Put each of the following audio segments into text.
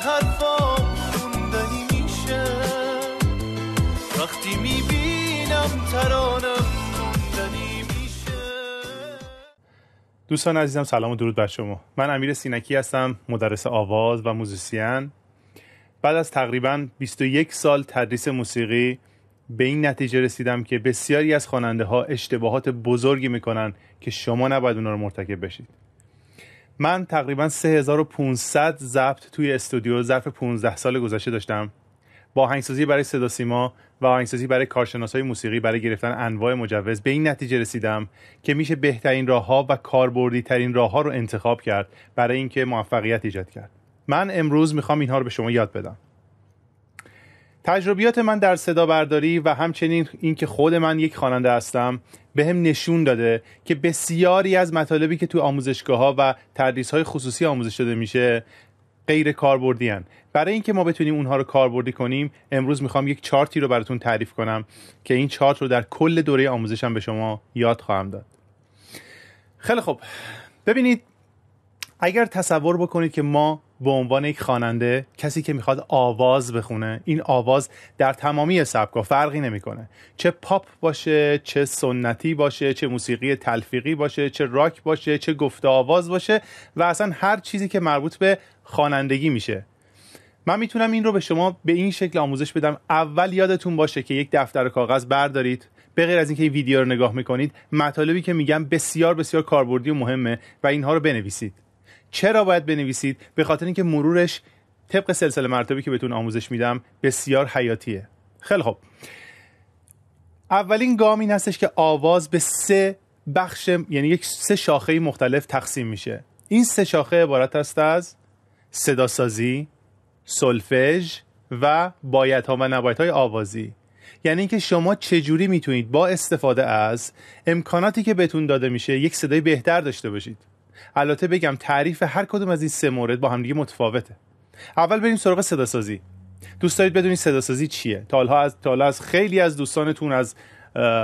حرفا خوندنی میشه وقتی میبینم ترانم دوستان عزیزم سلام و درود بر شما من امیر سینکی هستم مدرس آواز و موزیسین بعد از تقریبا 21 سال تدریس موسیقی به این نتیجه رسیدم که بسیاری از خواننده ها اشتباهات بزرگی میکنن که شما نباید اونا رو مرتکب بشید من تقریبا 3500 ضبط توی استودیو ظرف 15 سال گذشته داشتم با آهنگسازی برای صدا سیما و آهنگسازی برای های موسیقی برای گرفتن انواع مجوز به این نتیجه رسیدم که میشه بهترین راهها و کاربردی ترین راهها رو انتخاب کرد برای اینکه موفقیت ایجاد کرد من امروز میخوام اینها رو به شما یاد بدم تجربیات من در صدا برداری و همچنین اینکه خود من یک خواننده هستم به هم نشون داده که بسیاری از مطالبی که تو آموزشگاه ها و تدریس های خصوصی آموزش داده میشه غیر کاربردی برای اینکه ما بتونیم اونها رو کاربردی کنیم امروز میخوام یک چارتی رو براتون تعریف کنم که این چارت رو در کل دوره آموزشم به شما یاد خواهم داد خیلی خب ببینید اگر تصور بکنید که ما به عنوان یک خواننده کسی که میخواد آواز بخونه این آواز در تمامی سبکا فرقی نمیکنه چه پاپ باشه چه سنتی باشه چه موسیقی تلفیقی باشه چه راک باشه چه گفته آواز باشه و اصلا هر چیزی که مربوط به خوانندگی میشه من میتونم این رو به شما به این شکل آموزش بدم اول یادتون باشه که یک دفتر کاغذ بردارید به غیر از اینکه این ویدیو رو نگاه میکنید مطالبی که میگم بسیار بسیار کاربردی و مهمه و اینها رو بنویسید چرا باید بنویسید به خاطر اینکه مرورش طبق سلسله مرتبی که بهتون آموزش میدم بسیار حیاتیه خیلی خب اولین گام این هستش که آواز به سه بخش یعنی یک سه شاخه مختلف تقسیم میشه این سه شاخه عبارت است از صداسازی سلفژ و باید ها و نباید های آوازی یعنی اینکه شما چجوری میتونید با استفاده از امکاناتی که بهتون داده میشه یک صدای بهتر داشته باشید البته بگم تعریف هر کدوم از این سه مورد با همدیگه متفاوته اول بریم سراغ صداسازی دوست دارید بدونید سازی چیه تا از از خیلی از دوستانتون از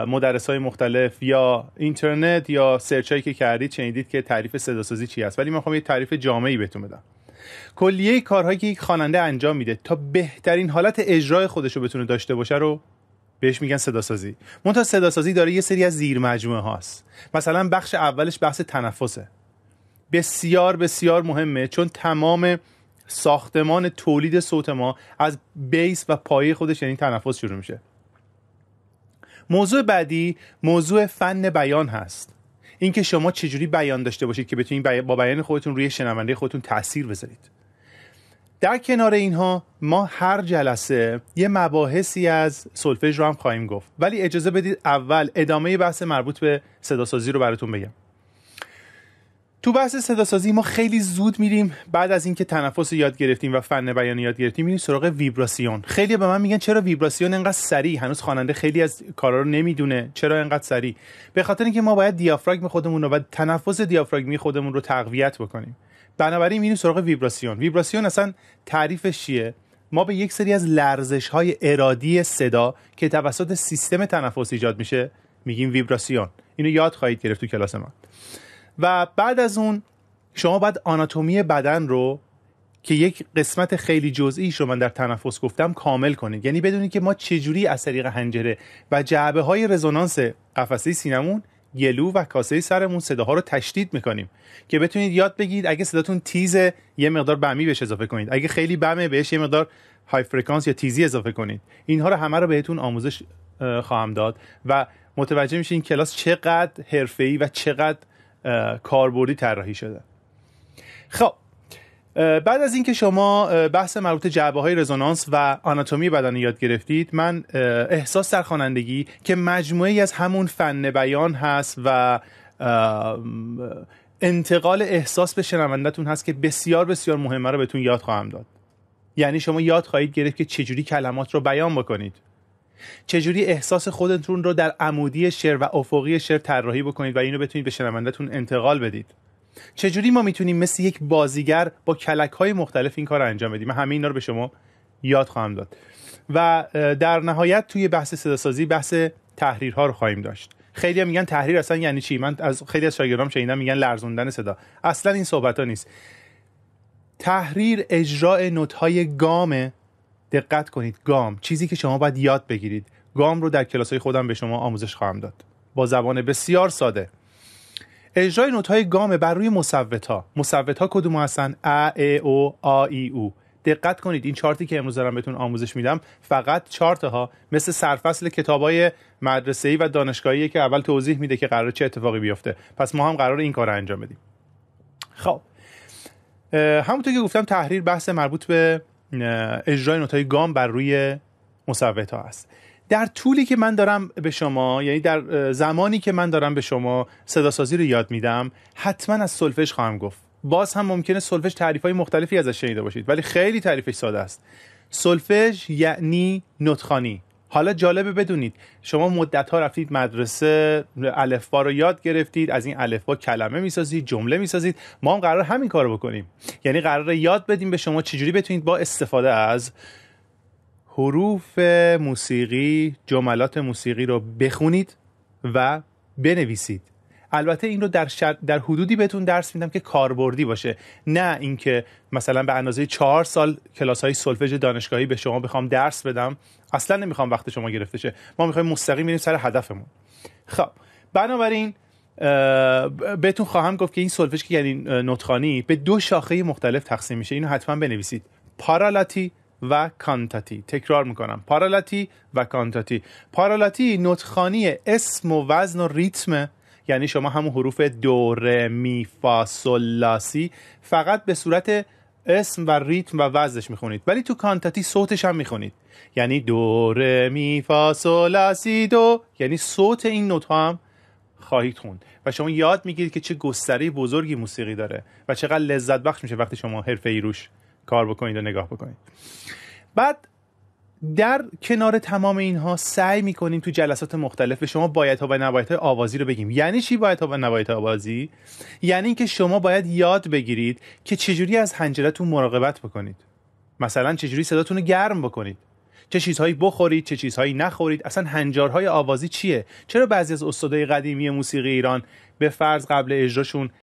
مدرس های مختلف یا اینترنت یا سرچ هایی که کردید چنیدید که تعریف صداسازی چی است ولی من میخوام یه تعریف جامعی بهتون بدم کلیه کارهایی که یک خواننده انجام میده تا بهترین حالت اجرای خودش رو بتونه داشته باشه رو بهش میگن صداسازی منتها صداسازی داره یه سری از زیر مجموعه هاست مثلا بخش اولش بحث تنفسه بسیار بسیار مهمه چون تمام ساختمان تولید صوت ما از بیس و پایه خودش یعنی تنفس شروع میشه موضوع بعدی موضوع فن بیان هست اینکه شما چجوری بیان داشته باشید که بتونید با بیان خودتون روی شنونده خودتون تاثیر بذارید در کنار اینها ما هر جلسه یه مباحثی از سولفژ رو هم خواهیم گفت ولی اجازه بدید اول ادامه بحث مربوط به صداسازی رو براتون بگم تو بحث سازی ما خیلی زود میریم بعد از اینکه تنفس یاد گرفتیم و فن بیان یاد گرفتیم میریم سراغ ویبراسیون خیلی به من میگن چرا ویبراسیون انقدر سریع هنوز خواننده خیلی از کارا رو نمیدونه چرا انقدر سریع به خاطر اینکه ما باید دیافراگم خودمون رو و تنفس دیافراگمی خودمون رو تقویت بکنیم بنابراین میریم سراغ ویبراسیون ویبراسیون اصلا تعریفش چیه ما به یک سری از لرزش های ارادی صدا که توسط سیستم تنفس ایجاد میشه میگیم ویبراسیون اینو یاد خواهید گرفت تو کلاس و بعد از اون شما باید آناتومی بدن رو که یک قسمت خیلی جزئی رو من در تنفس گفتم کامل کنید یعنی بدونید که ما چجوری از طریق حنجره و جعبه های رزونانس قفسه سینمون گلو و کاسه سرمون صداها رو تشدید میکنیم که بتونید یاد بگیرید اگه صداتون تیز یه مقدار بمی بهش اضافه کنید اگه خیلی بمه بهش یه مقدار های فرکانس یا تیزی اضافه کنید اینها رو همه رو بهتون آموزش خواهم داد و متوجه میشین کلاس چقدر حرفه‌ای و چقدر کاربردی طراحی شده خب بعد از اینکه شما بحث مربوط جعبه های رزونانس و آناتومی بدن یاد گرفتید من احساس در خوانندگی که مجموعه از همون فن بیان هست و انتقال احساس به شنوندتون هست که بسیار بسیار مهمه رو بهتون یاد خواهم داد یعنی شما یاد خواهید گرفت که چجوری کلمات رو بیان بکنید چجوری احساس خودتون رو در عمودی شعر و افقی شعر طراحی بکنید و اینو بتونید به شنوندهتون انتقال بدید چجوری ما میتونیم مثل یک بازیگر با کلک های مختلف این کار رو انجام بدیم من همه اینا رو به شما یاد خواهم داد و در نهایت توی بحث صداسازی بحث تحریرها رو خواهیم داشت خیلی میگن تحریر اصلا یعنی چی من از خیلی از شاگردام شنیدم میگن لرزوندن صدا اصلا این صحبت ها نیست تحریر اجرای نوت های گامه دقت کنید گام چیزی که شما باید یاد بگیرید گام رو در کلاس های خودم به شما آموزش خواهم داد با زبان بسیار ساده اجرای نوت های گام بر روی مصوت ها مصوت ها کدوم هستن ا ا او آ ای او دقت کنید این چارتی که امروز دارم بهتون آموزش میدم فقط چارت ها مثل سرفصل کتاب های مدرسه ای و دانشگاهی که اول توضیح میده که قرار چه اتفاقی بیفته پس ما هم قرار این کار انجام بدیم خب همونطور که گفتم تحریر بحث مربوط به اجرای نوتای گام بر روی مصوت ها هست در طولی که من دارم به شما یعنی در زمانی که من دارم به شما صداسازی رو یاد میدم حتما از سلفش خواهم گفت باز هم ممکنه سلفش تعریف های مختلفی ازش شنیده باشید ولی خیلی تعریفش ساده است سلفژ یعنی نوتخانی حالا جالبه بدونید شما مدت ها رفتید مدرسه الفبا رو یاد گرفتید از این الفبا کلمه میسازید جمله میسازید ما هم قرار همین کار بکنیم یعنی قرار یاد بدیم به شما چجوری بتونید با استفاده از حروف موسیقی جملات موسیقی رو بخونید و بنویسید البته این رو در, در حدودی بهتون درس میدم که کاربردی باشه نه اینکه مثلا به اندازه چهار سال کلاس های سلفژ دانشگاهی به شما بخوام درس بدم اصلا نمیخوام وقت شما گرفته شه ما میخوایم مستقیم میریم سر هدفمون خب بنابراین بهتون خواهم گفت که این سلفژ که یعنی نطخانی به دو شاخه مختلف تقسیم میشه اینو حتما بنویسید پارالاتی و کانتاتی تکرار میکنم پارالاتی و کانتاتی پارالاتی نطخانی اسم و وزن و ریتم یعنی شما همون حروف دوره می فا فقط به صورت اسم و ریتم و وزنش میخونید ولی تو کانتاتی صوتش هم میخونید یعنی دوره می فا سلاسی دو یعنی صوت این نوت ها هم خواهید خوند و شما یاد میگیرید که چه گستره بزرگی موسیقی داره و چقدر لذت بخش میشه وقتی شما حرفه ای روش کار بکنید و نگاه بکنید بعد در کنار تمام اینها سعی میکنیم تو جلسات مختلف به شما باید ها و نباید های آوازی رو بگیم یعنی چی باید ها و نباید آوازی یعنی اینکه شما باید یاد بگیرید که چجوری از حنجرتون مراقبت بکنید مثلا چجوری صداتون رو گرم بکنید چه چیزهایی بخورید چه چیزهایی نخورید اصلا هنجارهای آوازی چیه چرا بعضی از استادای قدیمی موسیقی ایران به فرض قبل اجراشون